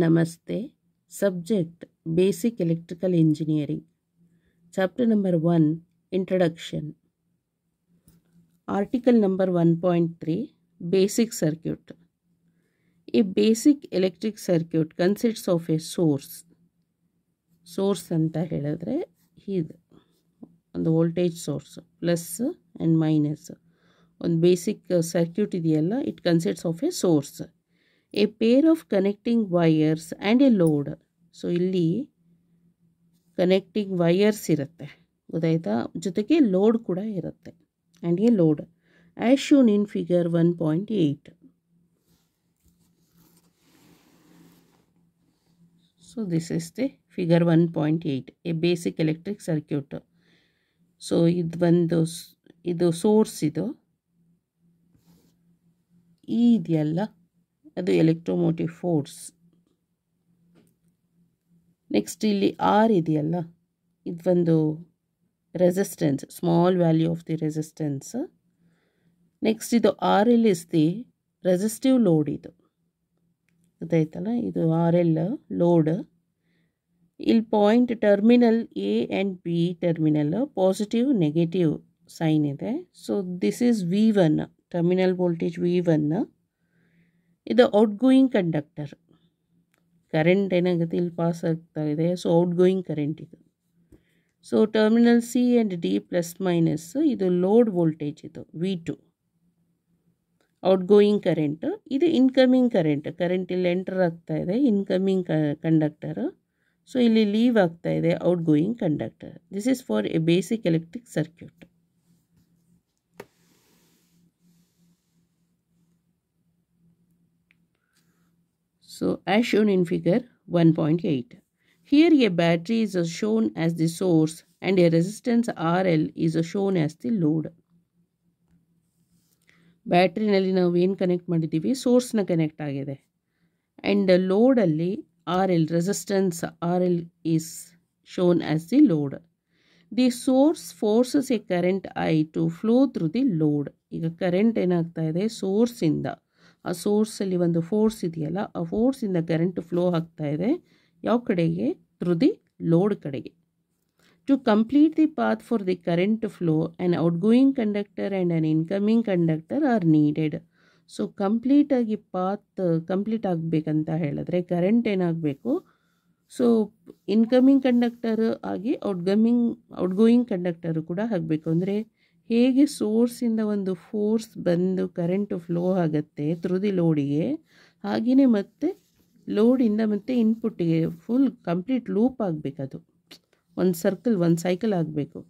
ನಮಸ್ತೆ subject basic electrical engineering chapter number one introduction article number one point three basic circuit a basic electric circuit consists of a source source ಅಂತ ಹೇಳಿದ್ರೆ ಇದು ಒಂದು voltage source plus and minus ಒಂದು basic circuit ಇದೆಯಲ್ಲ it consists of a source a pair of connecting wires and a load so ಇಲ್ಲಿ connecting wires ಇರುತ್ತೆ ಗೊತ್ತಾಯ್ತಾ ಜೊತೆಗೆ ಲೋಡ್ ಕೂಡ ಇರುತ್ತೆ and a load as shown in figure one point eight is the figure one point eight a basic electric circuit so ಇದು ಒಂದು ಇದು source ಇದು ಈ ಇದೆಯಲ್ಲ ಅದು ಎಲೆಕ್ಟ್ರೋಮೋಟಿವ್ ಫೋರ್ಸ್ ನೆಕ್ಸ್ಟ್ ಇಲ್ಲಿ ಆರ್ ಇದೆಯಲ್ಲ ಒಂದು resistance small value of the resistance next ಇದು R L is the resistive load ಇದು ಗೊತ್ತಾಯ್ತಲ್ಲ ಇದು ಆರ್ ಎಲ್ ಲೋಡ್ ಇಲ್ಲಿ point terminal A and B terminal positive negative sign ಇದೆ so this is V one terminal voltage V one ಇದು outgoing conductor current ಏನಾಗುತ್ತೆ ಇಲ್ಲಿ pass ಆಗ್ತಾ ಇದೆ ಸೊ ಔಟ್ಗೋಯಿಂಗ್ ಕರೆಂಟ್ ಇದು so terminal C and D plus minus ಇದು load voltage ಇದು V two outgoing current ಇದು ಇನ್ಕಮಿಂಗ್ ಕರೆಂಟ್ ಕರೆಂಟ್ ಇಲ್ಲಿ ಎಂಟರ್ ಆಗ್ತಾ ಇದೆ ಇನ್ಕಮಿಂಗ್ ಕಂಡಕ್ಟರ್ ಸೊ ಇಲ್ಲಿ ಲೀವ್ ಆಗ್ತಾ ಇದೆ outgoing conductor this is for a basic electric circuit So as shown in figure 1.8. Here a battery is shown as the source and a resistance RL is shown as the load. ಬ್ಯಾಟ್ರಿನಲ್ಲಿ ನಾವು ಏನು connect ಮಾಡಿದ್ದೀವಿ ಸೋರ್ಸ್ನ connect ಆಗಿದೆ and ಲೋಡಲ್ಲಿ R L resistance R L is shown as the load the source forces a current I to flow through the load ಈಗ current ಏನಾಗ್ತಾ ಇದೆ ಸೋರ್ಸಿಂದ ಆ ಸೋರ್ಸಲ್ಲಿ ಒಂದು ಫೋರ್ಸ್ ಇದೆಯಲ್ಲ ಆ ಫೋರ್ಸಿಂದ ಕರೆಂಟ್ ಫ್ಲೋ ಆಗ್ತಾ ಇದೆ ಯಾವ ಕಡೆಗೆ ಥ್ರೂ ದಿ ಲೋಡ್ ಕಡೆಗೆ to complete the path for the current flow and going conductor and an incoming conductor are needed so ಕಂಪ್ಲೀಟಾಗಿ ಪಾತ್ ಕಂಪ್ಲೀಟ್ ಆಗಬೇಕಂತ ಹೇಳಿದ್ರೆ ಕರೆಂಟ್ ಏನಾಗಬೇಕು ಸೊ ಇನ್ಕಮಿಂಗ್ ಕಂಡಕ್ಟರ್ ಆಗಿ ಔಟ್ಗಮಿಂಗ್ ಔಟ್ಗೋಯಿಂಗ್ ಕಂಡಕ್ಟರು ಕೂಡ ಆಗಬೇಕು ಅಂದರೆ ಹೇಗೆ ಸೋರ್ಸಿಂದ ಒಂದು ಫೋರ್ಸ್ ಬಂದು ಕರೆಂಟು ಫ್ಲೋ ಆಗುತ್ತೆ ತೃದಿ ಲೋಡಿಗೆ ಹಾಗೆಯೇ ಮತ್ತೆ ಲೋಡಿಂದ ಮತ್ತೆ ಇನ್ಪುಟ್ಟಿಗೆ ಫುಲ್ ಕಂಪ್ಲೀಟ್ ಲೂಪ್ ಆಗಬೇಕದು ಒಂದು ಸರ್ಕಲ್ ಒಂದು ಸೈಕಲ್ ಆಗಬೇಕು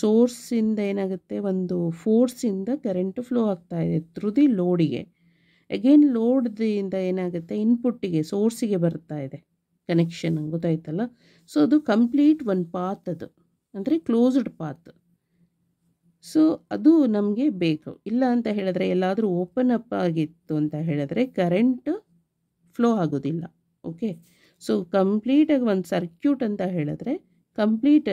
ಸೋರ್ಸಿಂದ ಏನಾಗುತ್ತೆ ಒಂದು ಫೋರ್ಸಿಂದ ಕರೆಂಟು ಫ್ಲೋ ಆಗ್ತಾ ಇದೆ ತೃದಿ ಲೋಡಿಗೆ ಅಗೇನ್ ಲೋಡ್ದಿಂದ ಏನಾಗುತ್ತೆ ಇನ್ಪುಟ್ಟಿಗೆ ಸೋರ್ಸಿಗೆ ಬರ್ತಾ ಇದೆ ಕನೆಕ್ಷನ್ ಗೊತ್ತಾಯ್ತಲ್ಲ ಸೊ ಅದು ಕಂಪ್ಲೀಟ್ ಒಂದು ಪಾತ್ ಅದು ಅಂದರೆ ಕ್ಲೋಸ್ಡ್ ಪಾತ್ ಸೊ ಅದು ನಮಗೆ ಬೇಕು ಇಲ್ಲ ಅಂತ ಹೇಳಿದ್ರೆ ಎಲ್ಲಾದರೂ ಓಪನ್ ಅಪ್ ಆಗಿತ್ತು ಅಂತ ಹೇಳಿದ್ರೆ ಕರೆಂಟ್ ಫ್ಲೋ ಆಗೋದಿಲ್ಲ ಓಕೆ ಸೊ ಕಂಪ್ಲೀಟಾಗಿ ಒಂದು ಸರ್ಕ್ಯೂಟ್ ಅಂತ ಹೇಳಿದ್ರೆ ಕಂಪ್ಲೀಟ್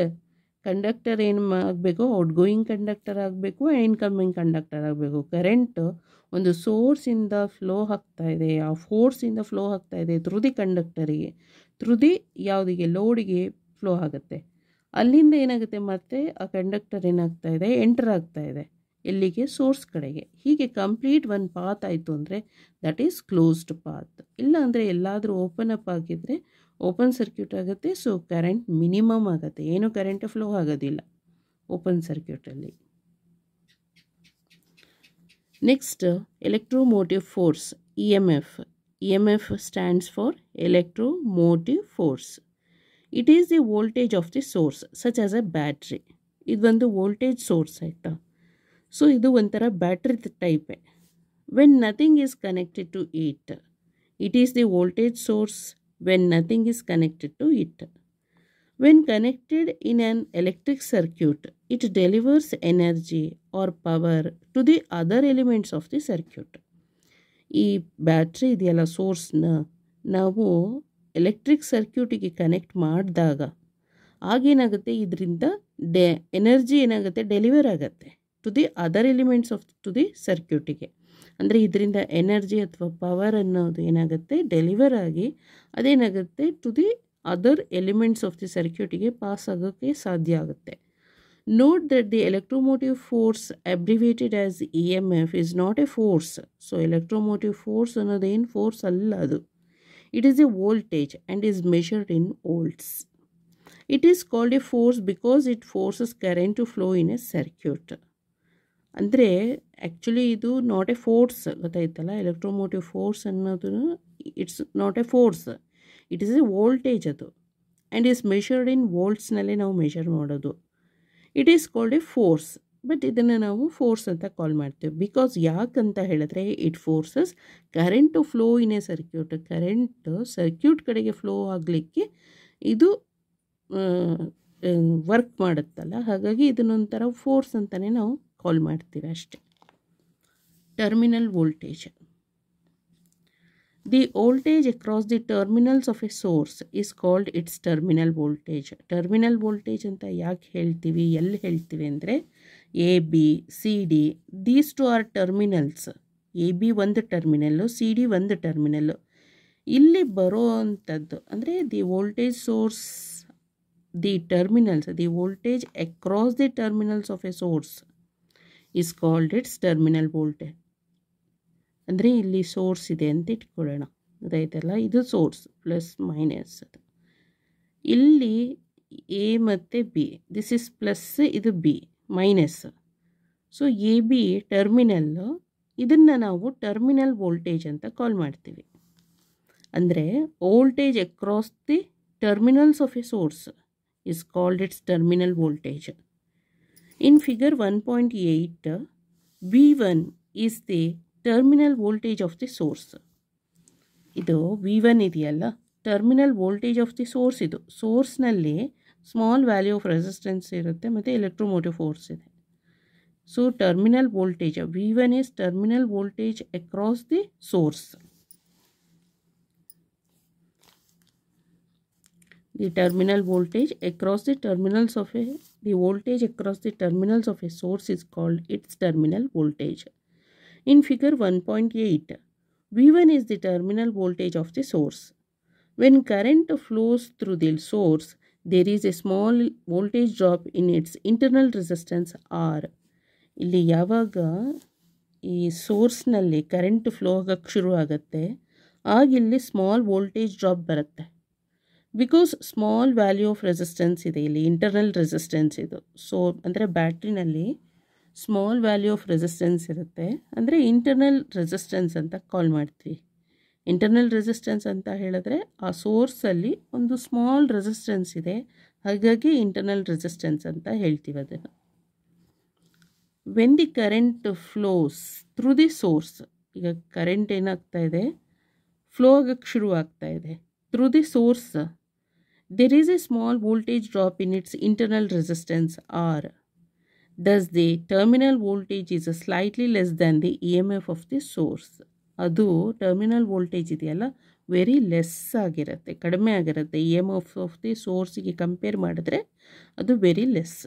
ಕಂಡಕ್ಟರ್ ಏನು ಆಗಬೇಕು ಔಟ್ ಗೋಯಿಂಗ್ ಕಂಡಕ್ಟರ್ ಆಗಬೇಕು ಇನ್ಕಮಿಂಗ್ ಕಂಡಕ್ಟರ್ ಆಗಬೇಕು ಕರೆಂಟ್ ಒಂದು ಸೋರ್ಸಿಂದ ಫ್ಲೋ ಆಗ್ತಾ ಇದೆ ಆ ಫೋರ್ಸಿಂದ ಫ್ಲೋ ಆಗ್ತಾ ಇದೆ ತೃದಿ ಕಂಡಕ್ಟರಿಗೆ ತ್ರುದಿ ಯಾವುದಿಗೆ ಲೋಡಿಗೆ ಫ್ಲೋ ಆಗುತ್ತೆ ಅಲ್ಲಿಂದ ಏನಾಗುತ್ತೆ ಮತ್ತೆ ಆ ಕಂಡಕ್ಟರ್ ಏನಾಗ್ತಾ ಇದೆ ಎಂಟರ್ ಆಗ್ತಾ ಇದೆ ಎಲ್ಲಿಗೆ ಸೋರ್ಸ್ ಕಡೆಗೆ ಹೀಗೆ ಕಂಪ್ಲೀಟ್ ಒಂದು ಪಾತ್ ಆಯಿತು ಅಂದರೆ ದಟ್ ಈಸ್ ಕ್ಲೋಸ್ಡ್ ಪಾತ್ ಇಲ್ಲ ಅಂದರೆ ಎಲ್ಲಾದರೂ ಓಪನ್ ಅಪ್ ಆಗಿದ್ದರೆ ಓಪನ್ ಸರ್ಕ್ಯೂಟ್ ಆಗುತ್ತೆ ಸೊ ಕರೆಂಟ್ ಮಿನಿಮಮ್ ಆಗುತ್ತೆ ಏನೂ ಕರೆಂಟ್ ಫ್ಲೋ ಆಗೋದಿಲ್ಲ ಓಪನ್ ಸರ್ಕ್ಯೂಟಲ್ಲಿ next electromotive force E M F E M F stands for electromotive force it is the voltage of the source such as a battery idu the voltage source aita so idu of battery type when nothing is connected to it it is the voltage source when nothing is connected to it when connected in an electric circuit it delivers energy or power to the other elements of the circuit ee battery idella source now. Electric ಸರ್ಕ್ಯೂಟಿಗೆ connect ಮಾಡಿದಾಗ ಆಗೇನಾಗುತ್ತೆ ಇದರಿಂದ the energy ಏನಾಗುತ್ತೆ deliver ಆಗುತ್ತೆ to the other elements of to the ಸರ್ಕ್ಯೂಟಿಗೆ ಅಂದರೆ ಇದರಿಂದ energy ಅಥವಾ ಪವರ್ ಅನ್ನೋದು ಏನಾಗುತ್ತೆ ಡೆಲಿವರ್ ಆಗಿ ಅದೇನಾಗುತ್ತೆ to the other elements of the ಸರ್ಕ್ಯೂಟಿಗೆ ಪಾಸ್ ಆಗೋಕ್ಕೆ ಸಾಧ್ಯ ಆಗುತ್ತೆ note that the electromotive force abbreviated as E M F is not a force so electromotive force ಅನ್ನೋದೇನು ಫೋರ್ಸ್ ಅಲ್ಲ ಅದು It is a voltage and is measured in volts. It is called a force because it forces current to flow in a circuit. ಅಂದರೆ actually ಇದು not a force ಗೊತ್ತಾಯ್ತಲ್ಲ electromotive force ಅನ್ನೋದು it's not a force it is a voltage ಅದು and is measured in ವೋಲ್ಟ್ಸ್ನಲ್ಲೇ ನಾವು measure ಮಾಡೋದು it is called a force but ಇದನ್ನು ನಾವು ಫೋರ್ಸ್ ಅಂತ ಕಾಲ್ ಮಾಡ್ತೇವೆ ಬಿಕಾಸ್ ಯಾಕಂತ ಹೇಳಿದ್ರೆ it forces current flow in a circuit current circuit ಕಡೆಗೆ ಫ್ಲೋ ಆಗಲಿಕ್ಕೆ ಇದು ವರ್ಕ್ ಮಾಡುತ್ತಲ್ಲ ಹಾಗಾಗಿ ಇದನ್ನೊಂಥರ ಫೋರ್ಸ್ ಅಂತಲೇ ನಾವು ಕಾಲ್ ಮಾಡ್ತೀವಿ ಅಷ್ಟೆ terminal voltage the voltage across the terminals of a source is called its terminal voltage terminal voltage ಅಂತ ಯಾಕೆ ಹೇಳ್ತೀವಿ ಎಲ್ಲಿ ಹೇಳ್ತೀವಿ ಅಂದರೆ A B C D these two are terminals A B ಒಂದು ಟರ್ಮಿನಲ್ಲು ಸಿ ಡಿ ಒಂದು ಟರ್ಮಿನಲ್ಲು ಇಲ್ಲಿ ಬರೋ ಅಂಥದ್ದು ಅಂದರೆ the voltage source the terminals the voltage across the terminals of a source is called its terminal voltage ಅಂದರೆ ಇಲ್ಲಿ source ಇದೆ ಅಂತ ಇಟ್ಕೊಳ್ಳೋಣ ಅದಾಯ್ತಲ್ಲ ಇದು ಸೋರ್ಸ್ ಪ್ಲಸ್ ಮೈನಸ್ ಅದು ಇಲ್ಲಿ ಎ ಮತ್ತು ಬಿ ದಿಸ್ ಇಸ್ ಪ್ಲಸ್ ಇದು B minus so A B terminal ಇದನ್ನು ನಾವು ಟರ್ಮಿನಲ್ ವೋಲ್ಟೇಜ್ ಅಂತ ಕಾಲ್ ಮಾಡ್ತೀವಿ ಅಂದರೆ voltage across the terminals of a source is called its terminal voltage in figure one point eight V one is the terminal voltage of the source ಇದು V one ಇದೆಯಲ್ಲ terminal voltage of the source ಇದು ಸೋರ್ಸ್ನಲ್ಲಿ small value of resistance ಇರುತ್ತೆ ಮತ್ತು electromotive force ಇದೆ So terminal voltage, V one is terminal voltage across the source. the terminal voltage across the terminals of a the voltage across the terminals of a source is called its terminal voltage in figure 1.8 v1 is the terminal voltage of the source when current flows through the source there is a small voltage drop in its internal resistance R ಇಲ್ಲಿ ಯಾವಾಗ ಈ ಸೋರ್ಸ್ನಲ್ಲಿ current flow ಆಗಕ್ಕೆ ಶುರು ಆಗುತ್ತೆ ಆಗ ಇಲ್ಲಿ small voltage drop ಬರುತ್ತೆ because small value of resistance ಇದೆ ಇಲ್ಲಿ ಇಂಟರ್ನಲ್ ರೆಸಿಸ್ಟೆನ್ಸ್ ಇದು ಸೊ ಅಂದರೆ ಬ್ಯಾಟ್ರಿನಲ್ಲಿ ಸ್ಮಾಲ್ ವ್ಯಾಲ್ಯೂ ಆಫ್ ರೆಸಿಸ್ಟೆನ್ಸ್ ಇರುತ್ತೆ ಅಂದರೆ ಇಂಟರ್ನಲ್ ರೆಸಿಸ್ಟೆನ್ಸ್ ಅಂತ ಕಾಲ್ ಮಾಡ್ತೀವಿ ಇಂಟರ್ನಲ್ ರೆಸಿಸ್ಟೆನ್ಸ್ ಅಂತ ಹೇಳಿದ್ರೆ ಆ ಸೋರ್ಸಲ್ಲಿ ಒಂದು ಸ್ಮಾಲ್ ರೆಸಿಸ್ಟೆನ್ಸ್ ಇದೆ ಹಾಗಾಗಿ ಇಂಟರ್ನಲ್ ರೆಸಿಸ್ಟೆನ್ಸ್ ಅಂತ ಹೇಳ್ತೀವಿ ಅದನ್ನು when the current flows through the source ಈಗ ಕರೆಂಟ್ ಏನಾಗ್ತಾ ಇದೆ ಫ್ಲೋ ಆಗಕ್ಕೆ ಶುರು ಆಗ್ತಾ ಇದೆ through the source there is a small voltage drop in its internal resistance R thus the terminal voltage is slightly less than the E M F of the source ಅದು terminal voltage ಇದೆಯಲ್ಲ very less ಆಗಿರುತ್ತೆ ಕಡಿಮೆ ಆಗಿರುತ್ತೆ E M F of the ಸೋರ್ಸಿಗೆ compare ಮಾಡಿದ್ರೆ ಅದು very less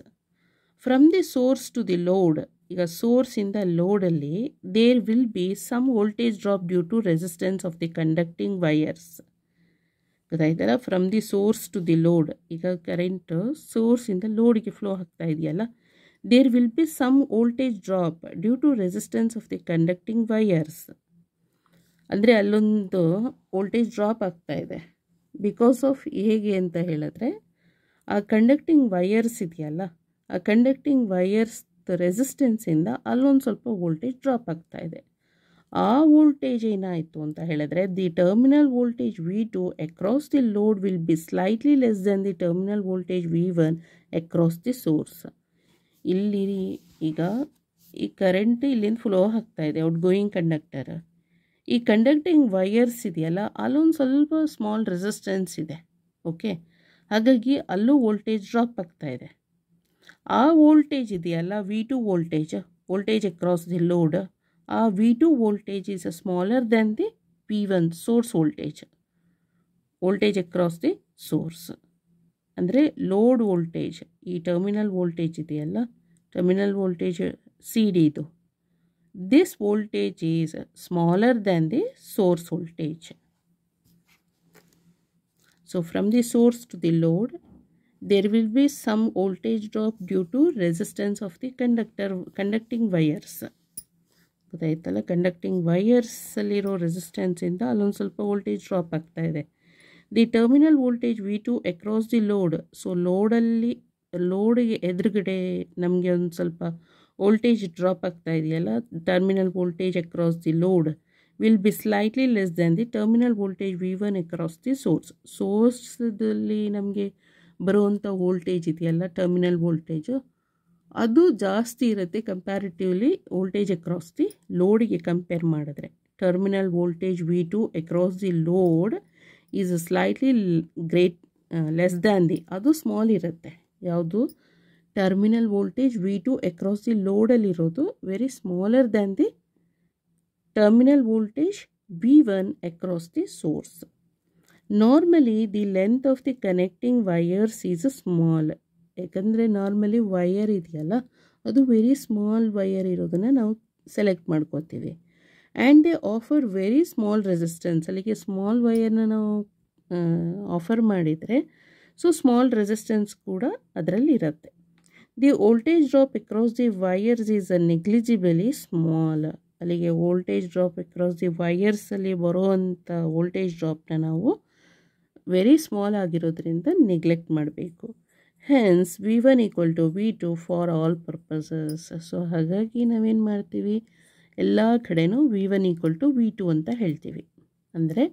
from the source to the load ಈಗ ಸೋರ್ಸಿಂದ ಲೋಡಲ್ಲಿ there will be some voltage drop due to resistance of the conducting wires ಗೊತ್ತಾಯ್ತಲ್ಲ from the source to the load ಈಗ current ಸೋರ್ಸಿಂದ ಲೋಡ್ಗೆ ಫ್ಲೋ ಆಗ್ತಾ ಇದೆಯಲ್ಲ there will be some voltage drop due to resistance of the conducting wires ಅಂದರೆ ಅಲ್ಲೊಂದು voltage drop ಆಗ್ತಾ ಇದೆ ಬಿಕಾಸ್ ಆಫ್ ಹೇಗೆ ಅಂತ ಹೇಳಿದ್ರೆ ಆ ಕಂಡಕ್ಟಿಂಗ್ ವೈಯರ್ಸ್ ಇದೆಯಲ್ಲ ಆ ಕಂಡಕ್ಟಿಂಗ್ ವಯರ್ಸ್ ರೆಸಿಸ್ಟೆನ್ಸಿಂದ ಅಲ್ಲೊಂದು ಸ್ವಲ್ಪ ವೋಲ್ಟೇಜ್ ಡ್ರಾಪ್ ಆಗ್ತಾ ಇದೆ ಆ ವೋಲ್ಟೇಜ್ ಏನಾಯಿತು ಅಂತ ಹೇಳಿದ್ರೆ the terminal voltage V two across the load will be slightly less than the terminal voltage V one across the source ಇಲ್ಲಿ ಈಗ ಈ ಕರೆಂಟ್ ಇಲ್ಲಿಂದ ಫ್ಲೋ ಆಗ್ತಾ ಇದೆ ಔಟ್ ಗೋಯಿಂಗ್ ಕಂಡಕ್ಟರ್ ಈ ಕಂಡಕ್ಟಿಂಗ್ ವೈಯರ್ಸ್ ಇದೆಯಲ್ಲ ಅಲ್ಲೊಂದು ಸ್ವಲ್ಪ ಸ್ಮಾಲ್ ರೆಸಿಸ್ಟೆನ್ಸ್ ಇದೆ ಓಕೆ ಹಾಗಾಗಿ ಅಲ್ಲೂ ವೋಲ್ಟೇಜ್ ಡ್ರಾಪ್ ಆಗ್ತಾ ಇದೆ ಆ ವೋಲ್ಟೇಜ್ ಇದೆಯಲ್ಲ V two voltage voltage across the load ಆ V two voltage is a smaller than the P one source voltage voltage across the source ಅಂದರೆ ಲೋಡ್ ವೋಲ್ಟೇಜ್ ಈ ಟರ್ಮಿನಲ್ ವೋಲ್ಟೇಜ್ ಇದೆಯಲ್ಲ ಟರ್ಮಿನಲ್ ವೋಲ್ಟೇಜ್ ಸಿ ಡಿ ಇದು this voltage is smaller than the source voltage. So from the source to the load, there will be some voltage drop due to resistance of the conductor conducting wires. conducting ಗೊತ್ತಾಯ್ತಲ್ಲ conducting ವೈಯರ್ಸಲ್ಲಿರೋ ರೆಸಿಸ್ಟೆನ್ಸಿಂದ ಅಲ್ಲೊಂದು ಸ್ವಲ್ಪ voltage drop ಆಗ್ತಾ ಇದೆ the terminal voltage V two the the load so ಲೋಡಲ್ಲಿ ಲೋಡ್ಗೆ ಎದುರುಗಡೆ ನಮಗೆ ಒಂದು ಸ್ವಲ್ಪ ವೋಲ್ಟೇಜ್ ಡ್ರಾಪ್ ಆಗ್ತಾ ಇದೆಯಲ್ಲ terminal voltage across the load will be slightly less than the terminal voltage V one across the source ಸೋರ್ಸ್ದಲ್ಲಿ ನಮಗೆ ಬರುವಂಥ ವೋಲ್ಟೇಜ್ ಇದೆಯಲ್ಲ ಟರ್ಮಿನಲ್ ವೋಲ್ಟೇಜು ಅದು ಜಾಸ್ತಿ ಇರುತ್ತೆ ಕಂಪ್ಯಾರಿಟಿವ್ಲಿ ವೋಲ್ಟೇಜ್ ಅಕ್ರಾಸ್ ದಿ ಲೋಡಿಗೆ ಕಂಪೇರ್ ಮಾಡಿದ್ರೆ terminal voltage V two across the load is slightly great less than the ಅದು ಸ್ಮಾಲ್ ಇರುತ್ತೆ ಯಾವುದು terminal voltage V two across the ಲೋಡಲ್ಲಿರೋದು very smaller than the terminal voltage B one across the source normally the length of the connecting wires is small ಯಾಕಂದರೆ normally wire ಇದೆಯಲ್ಲ ಅದು very small wire ಇರೋದನ್ನು ನಾವು select ಮಾಡ್ಕೋತೀವಿ and they offer very small resistance ಅಲ್ಲಿಗೆ small ವೈಯರ್ನ ನಾವು offer ಮಾಡಿದರೆ ಸೊ ಸ್ಮಾಲ್ ರೆಸಿಸ್ಟೆನ್ಸ್ ಕೂಡ ಅದರಲ್ಲಿ ಇರುತ್ತೆ the voltage drop across the wires is negligibly small ಅಲ್ಲಿಗೆ ವೋಲ್ಟೇಜ್ ಡ್ರಾಪ್ ಅಕ್ರಾಸ್ ದಿ ವೈಯರ್ಸಲ್ಲಿ ಬರುವಂಥ ವೋಲ್ಟೇಜ್ ಡ್ರಾಪ್ನ ನಾವು ವೆರಿ ಸ್ಮಾಲ್ ಆಗಿರೋದ್ರಿಂದ ನೆಗ್ಲೆಕ್ಟ್ ಮಾಡಬೇಕು hence V one equal to V two for all purposes so ಹಾಗಾಗಿ ನಾವೇನು ಮಾಡ್ತೀವಿ ಎಲ್ಲ ಕಡೆಯೂ V one equal to V two ಅಂತ ಹೇಳ್ತೀವಿ ಅಂದರೆ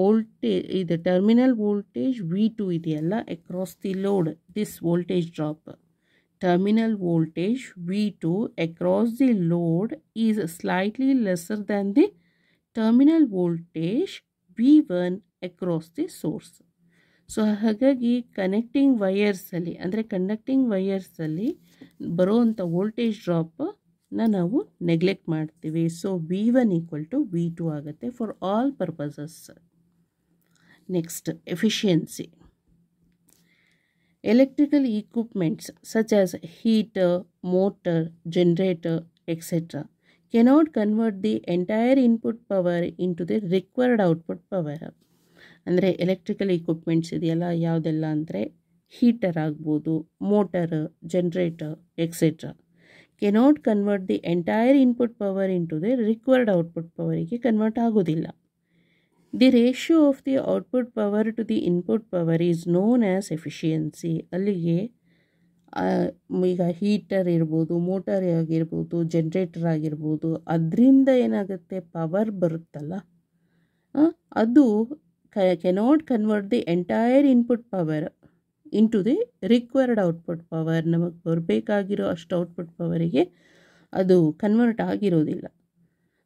ವೋಲ್ಟೇ ಇದು ಟರ್ಮಿನಲ್ ವೋಲ್ಟೇಜ್ ವಿ ಟು ಇದೆಯಲ್ಲ across the load this voltage drop terminal voltage terminal two across the load is slightly slightly lesser the terminal voltage voltage one across the source so ಹಾಗಾಗಿ connecting ವಯರ್ಸಲ್ಲಿ ಅಂದರೆ conducting ವಯರ್ಸಲ್ಲಿ ಅಂಥ voltage ಡ್ರಾಪನ್ನ ನಾವು neglect ಮಾಡ್ತೀವಿ so V one equal to V two ಆಗುತ್ತೆ for all purposes next efficiency Electrical equipments such as heater, motor, generator, etc. cannot convert the entire input power into the required output power. ಅಂದರೆ electrical equipments ಇದೆಯಲ್ಲ ಯಾವುದೆಲ್ಲ ಅಂದರೆ heater ಆಗ್ಬೋದು motor generator etcetera cannot convert the entire input power into the required output ಪವರಿಗೆ convert ಆಗೋದಿಲ್ಲ the ratio of the output power to the input power is known as efficiency ಅಲ್ಲಿಗೆ ಈಗ heater ಇರ್ಬೋದು motor ಆಗಿರ್ಬೋದು generator ಆಗಿರ್ಬೋದು ಅದರಿಂದ ಏನಾಗುತ್ತೆ power ಬರುತ್ತಲ್ಲ ಅದು cannot convert the entire input power in to the required output power ನಮಗೆ ಬರಬೇಕಾಗಿರೋ ಅಷ್ಟು ಔಟ್ಪುಟ್ ಪವರಿಗೆ ಅದು ಕನ್ವರ್ಟ್ ಆಗಿರೋದಿಲ್ಲ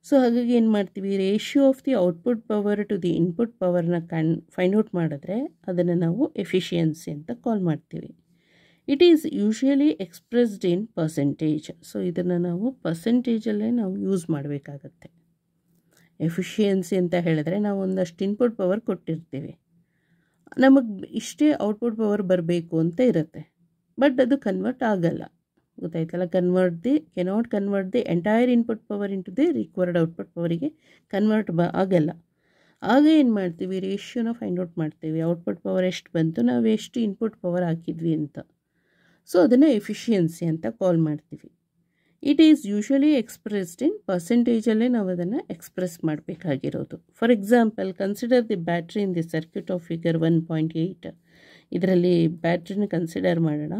ಸೊ ಹಾಗಾಗಿ ಏನು ಮಾಡ್ತೀವಿ ratio of the output power to the input ಪವರ್ನ ಕಣ್ ಫೈಂಡ್ ಔಟ್ ಮಾಡಿದ್ರೆ ಅದನ್ನು ನಾವು ಎಫಿಷಿಯನ್ಸಿ ಅಂತ ಕಾಲ್ ಮಾಡ್ತೀವಿ it is usually expressed in percentage so ಇದನ್ನು ನಾವು ಪರ್ಸೆಂಟೇಜಲ್ಲೇ ನಾವು ಯೂಸ್ ಮಾಡಬೇಕಾಗತ್ತೆ ಎಫಿಷಿಯನ್ಸಿ ಅಂತ ಹೇಳಿದ್ರೆ ನಾವು ಒಂದಷ್ಟು ಇನ್ಪುಟ್ ಪವರ್ ಕೊಟ್ಟಿರ್ತೀವಿ ನಮಗೆ ಇಷ್ಟೇ ಔಟ್ಪುಟ್ ಪವರ್ ಬರಬೇಕು ಅಂತ ಇರುತ್ತೆ ಬಟ್ ಅದು ಕನ್ವರ್ಟ್ ಆಗಲ್ಲ ಗೊತ್ತಾಯ್ತಲ್ಲ convert the cannot convert the entire input power into the required output ಪವರಿಗೆ ಕನ್ವರ್ಟ್ ಬ ಆಗಲ್ಲ ಆಗ ಏನು ಮಾಡ್ತೀವಿ ರೇಷ್ಯೋನ ಫೈಂಡ್ ಔಟ್ ಮಾಡ್ತೀವಿ ಔಟ್ಪುಟ್ ಪವರ್ ಎಷ್ಟು ಬಂತು ನಾವು ಎಷ್ಟು ಇನ್ಪುಟ್ ಪವರ್ ಹಾಕಿದ್ವಿ ಅಂತ ಸೊ ಅದನ್ನು ಎಫಿಷಿಯನ್ಸಿ ಅಂತ ಕಾಲ್ ಮಾಡ್ತೀವಿ it is usually expressed in ಪರ್ಸೆಂಟೇಜಲ್ಲೇ ನಾವು ಅದನ್ನು ಎಕ್ಸ್ಪ್ರೆಸ್ ಮಾಡಬೇಕಾಗಿರೋದು for example consider the battery in the circuit of figure one point eight ಇದರಲ್ಲಿ ಬ್ಯಾಟ್ರಿನ ಕನ್ಸಿಡರ್ ಮಾಡೋಣ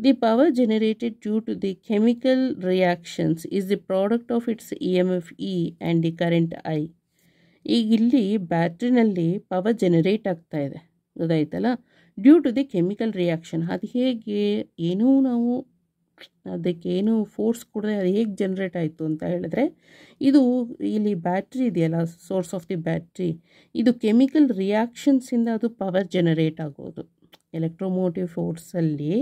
The power generated due to the chemical reactions is the product of its EMF E and the current I. ಈಗ ಇಲ್ಲಿ ಬ್ಯಾಟ್ರಿನಲ್ಲಿ power generate ಆಗ್ತಾ ಇದೆ ಗೊತ್ತಾಯ್ತಲ್ಲ due to the chemical reaction ಅದು ಹೇಗೆ ಏನೂ ನಾವು ಅದಕ್ಕೆ ಏನು ಫೋರ್ಸ್ ಕೊಡದೆ ಅದು ಹೇಗೆ ಜನರೇಟ್ ಆಯಿತು ಅಂತ ಹೇಳಿದ್ರೆ ಇದು ಇಲ್ಲಿ ಬ್ಯಾಟ್ರಿ ಇದೆಯಲ್ಲ ಸೋರ್ಸ್ ಆಫ್ ದಿ ಬ್ಯಾಟ್ರಿ ಇದು ಕೆಮಿಕಲ್ ರಿಯಾಕ್ಷನ್ಸಿಂದ ಅದು ಪವರ್ ಜನರೇಟ್ ಆಗೋದು ಎಲೆಕ್ಟ್ರೋಮೋಟಿವ್ ಫೋರ್ಸಲ್ಲಿ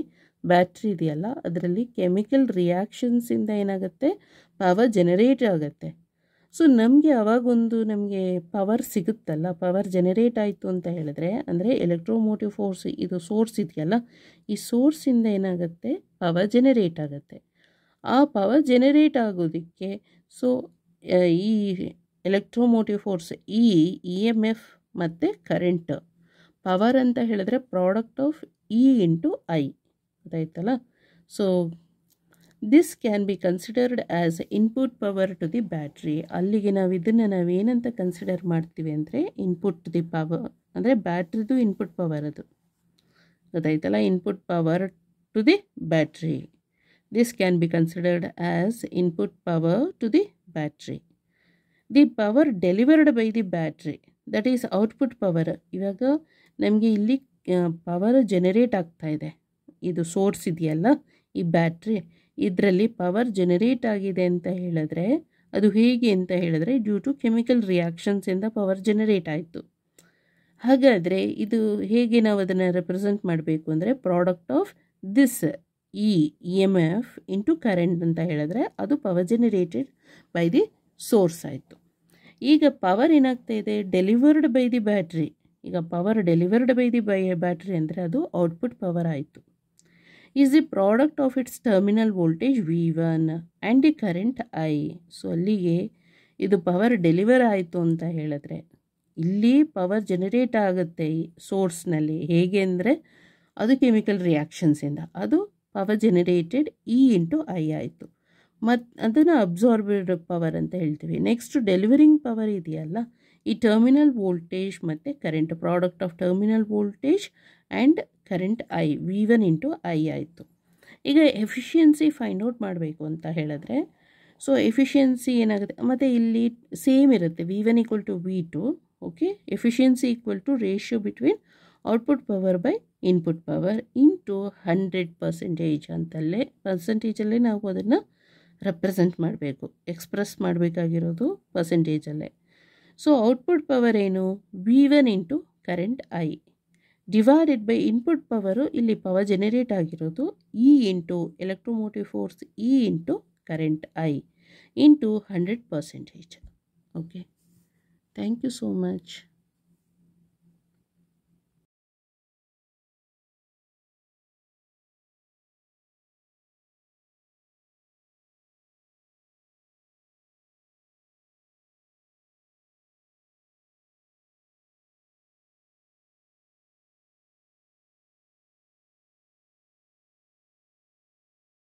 ಬ್ಯಾಟ್ರಿ ಇದೆಯಲ್ಲ ಅದರಲ್ಲಿ ಕೆಮಿಕಲ್ ರಿಯಾಕ್ಷನ್ಸಿಂದ ಏನಾಗುತ್ತೆ ಪವರ್ ಜನರೇಟ್ ಆಗುತ್ತೆ ಸೊ ನಮಗೆ ಆವಾಗೊಂದು ನಮಗೆ ಪವರ್ ಸಿಗುತ್ತಲ್ಲ ಪವರ್ ಜನರೇಟ್ ಆಯಿತು ಅಂತ ಹೇಳಿದ್ರೆ ಅಂದರೆ ಎಲೆಕ್ಟ್ರೋಮೋಟಿವ್ ಫೋರ್ಸ್ ಇದು ಸೋರ್ಸ್ ಇದೆಯಲ್ಲ ಈ ಸೋರ್ಸಿಂದ ಏನಾಗುತ್ತೆ ಪವರ್ ಜನರೇಟ್ ಆಗುತ್ತೆ ಆ ಪವರ್ ಜನರೇಟ್ ಆಗೋದಕ್ಕೆ ಸೊ ಈ ಎಲೆಕ್ಟ್ರೋಮೋಟಿವ್ ಫೋರ್ಸ್ ಈ ಇ ಎಮ್ ಎಫ್ ಮತ್ತು ಕರೆಂಟ್ ಪವರ್ ಅಂತ ಹೇಳಿದ್ರೆ product of E into I ಗೊತ್ತಾಯ್ತಲ್ಲ so this can be considered as input power to the battery ಅಲ್ಲಿಗೆ ನಾವು ಇದನ್ನು ನಾವೇನಂತ ಕನ್ಸಿಡರ್ ಮಾಡ್ತೀವಿ ಅಂದರೆ ಇನ್ಪುಟ್ ಟು ದಿ ಪವರ್ ಅಂದರೆ ಬ್ಯಾಟ್ರಿದು ಇನ್ಪುಟ್ ಪವರ್ ಅದು ಗೊತ್ತಾಯ್ತಲ್ಲ input power to the battery this can be considered as input power to the battery the power delivered by the battery that is output power ಇವಾಗ ನಮಗೆ ಇಲ್ಲಿ power generate ಆಗ್ತಾ ಇದೆ ಇದು source ಇದೆಯಲ್ಲ ಈ ಬ್ಯಾಟ್ರಿ ಇದರಲ್ಲಿ ಪವರ್ ಜನರೇಟ್ ಆಗಿದೆ ಅಂತ ಹೇಳಿದ್ರೆ ಅದು ಹೇಗೆ ಅಂತ ಹೇಳಿದ್ರೆ ಡ್ಯೂ ಟು ಕೆಮಿಕಲ್ ರಿಯಾಕ್ಷನ್ಸಿಂದ ಪವರ್ ಜನರೇಟ್ ಆಯಿತು ಹಾಗಾದರೆ ಇದು ಹೇಗೆ ನಾವು ಅದನ್ನು ರೆಪ್ರೆಸೆಂಟ್ ಮಾಡಬೇಕು ಅಂದರೆ product of this E E M F into current ಅಂತ ಹೇಳಿದ್ರೆ ಅದು power generated by the source ಆಯಿತು ಈಗ ಪವರ್ ಏನಾಗ್ತಾ ಇದೆ ಡೆಲಿವರ್ಡ್ ಬೈ ದಿ ಬ್ಯಾಟ್ರಿ ಈಗ power delivered by the by battery ಅಂದರೆ ಅದು ಔಟ್ಪುಟ್ ಪವರ್ ಆಯಿತು is the product of its terminal voltage V one and the current I so ಅಲ್ಲಿಗೆ ಇದು ಪವರ್ ಡೆಲಿವರ್ ಆಯಿತು ಅಂತ ಹೇಳಿದ್ರೆ ಇಲ್ಲಿ ಪವರ್ ಜನರೇಟ್ ಆಗುತ್ತೆ ಈ ಸೋರ್ಸ್ನಲ್ಲಿ ಹೇಗೆ ಅಂದರೆ ಅದು ಕೆಮಿಕಲ್ ರಿಯಾಕ್ಷನ್ಸಿಂದ ಅದು power generated E into I ಆಯಿತು ಮತ್ತು ಅದನ್ನು ಅಬ್ಸಾರ್ಬರ್ ಪವರ್ ಅಂತ ಹೇಳ್ತೀವಿ ನೆಕ್ಸ್ಟ್ ಡೆಲಿವರಿಂಗ್ ಪವರ್ ಇದೆಯಲ್ಲ ಈ ಟರ್ಮಿನಲ್ ವೋಲ್ಟೇಜ್ ಮತ್ತು current product of terminal voltage and current I V one into I ಆಯಿತು ಈಗ ಎಫಿಷಿಯನ್ಸಿ ಫೈಂಡ್ ಔಟ್ ಮಾಡಬೇಕು ಅಂತ ಹೇಳಿದ್ರೆ ಸೊ ಎಫಿಷಿಯನ್ಸಿ ಏನಾಗುತ್ತೆ ಮತ್ತು ಇಲ್ಲಿ ಸೇಮ್ ಇರುತ್ತೆ V one equal to V two okay efficiency equal to ratio between output power by input power into hundred percentage ಅಂತಲ್ಲೇ ಪರ್ಸೆಂಟೇಜಲ್ಲೇ ನಾವು ಅದನ್ನು ರೆಪ್ರೆಸೆಂಟ್ ಮಾಡಬೇಕು ಎಕ್ಸ್ಪ್ರೆಸ್ ಮಾಡಬೇಕಾಗಿರೋದು ಪರ್ಸೆಂಟೇಜಲ್ಲೇ ಸೊ ಔಟ್ಪುಟ್ ಪವರ್ ಏನು V one into current I divided by input power ಇಲ್ಲಿ power generate ಆಗಿರೋದು E into electromotive force E into current I into hundred percentage okay thank you so much